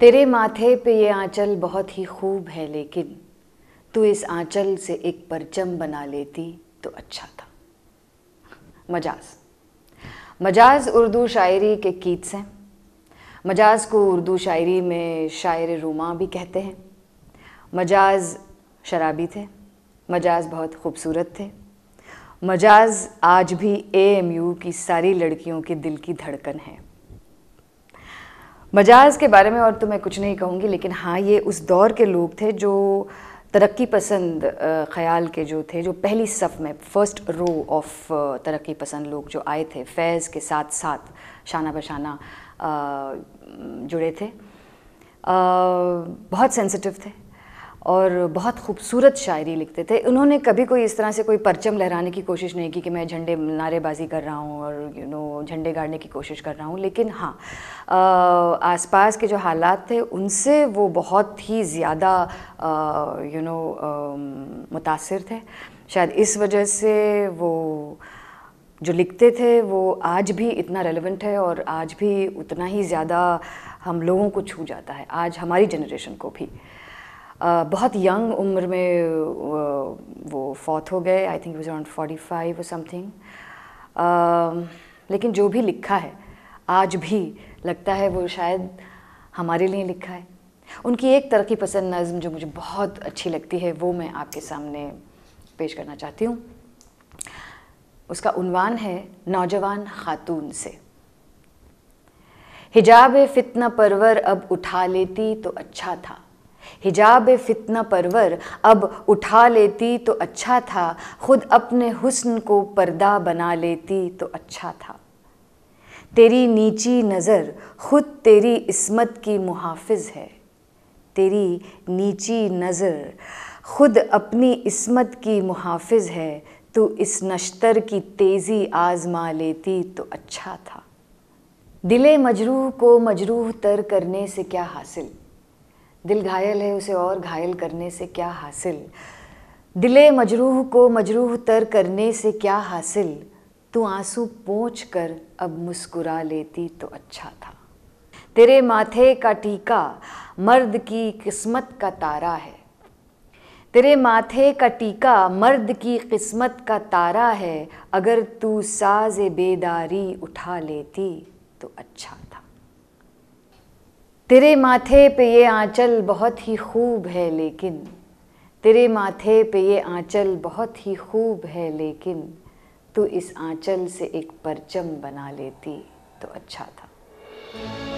तेरे माथे पे ये आंचल बहुत ही खूब है लेकिन तू इस आंचल से एक परचम बना लेती तो अच्छा था मजाज मजाज उर्दू शायरी के गीत हैं मजाज को उर्दू शायरी में शायर रूमा भी कहते हैं मजाज शराबी थे मजाज बहुत खूबसूरत थे मजाज आज भी ए एम यू की सारी लड़कियों के दिल की धड़कन है मजाज के बारे में और तो मैं कुछ नहीं कहूँगी लेकिन हाँ ये उस दौर के लोग थे जो तरक्की पसंद ख्याल के जो थे जो पहली सफ़ में फर्स्ट रो ऑफ तरक्की पसंद लोग जो आए थे फैज़ के साथ साथ शाना बशाना जुड़े थे बहुत सेंसिटिव थे और बहुत खूबसूरत शायरी लिखते थे उन्होंने कभी कोई इस तरह से कोई परचम लहराने की कोशिश नहीं की कि मैं झंडे नारेबाजी कर रहा हूँ और यू नो झंडे गाड़ने की कोशिश कर रहा हूँ लेकिन हाँ आसपास के जो हालात थे उनसे वो बहुत ही ज़्यादा यू नो मुतासर थे शायद इस वजह से वो जो लिखते थे वो आज भी इतना रेलिवेंट है और आज भी उतना ही ज़्यादा हम लोगों को छू जाता है आज हमारी जनरेशन को भी बहुत यंग उम्र में वो फौत हो गए I think was around forty five और समथिंग लेकिन जो भी लिखा है आज भी लगता है वो शायद हमारे लिए लिखा है उनकी एक तरक्की पसंद नज़म जो मुझे बहुत अच्छी लगती है वो मैं आपके सामने पेश करना चाहती हूँ उसका उनवान है नौजवान खातून से हिजाब फितना परवर अब उठा लेती तो अच्छा था हिजाब फितना परवर अब उठा लेती तो अच्छा था खुद अपने हुस्न को पर्दा बना लेती तो अच्छा था तेरी नीची नज़र खुद तेरी इसमत की मुहाफिज है तेरी नीची नज़र खुद अपनी इस्मत की मुहाफिज है तू इस नश्तर की तेज़ी आज़मा लेती तो अच्छा था दिले मजरूह को मजरूह तर करने से क्या हासिल दिल घायल है उसे और घायल करने से क्या हासिल दिले मजरूह को मजरूह तर करने से क्या हासिल तू आंसू पहुँच कर अब मुस्कुरा लेती तो अच्छा था तेरे माथे का टीका मर्द की किस्मत का तारा है तेरे माथे का टीका मर्द की किस्मत का तारा है अगर तू साज बेदारी उठा लेती तो अच्छा तेरे माथे पे ये आंचल बहुत ही खूब है लेकिन तेरे माथे पे ये आंचल बहुत ही खूब है लेकिन तू इस आंचल से एक परचम बना लेती तो अच्छा था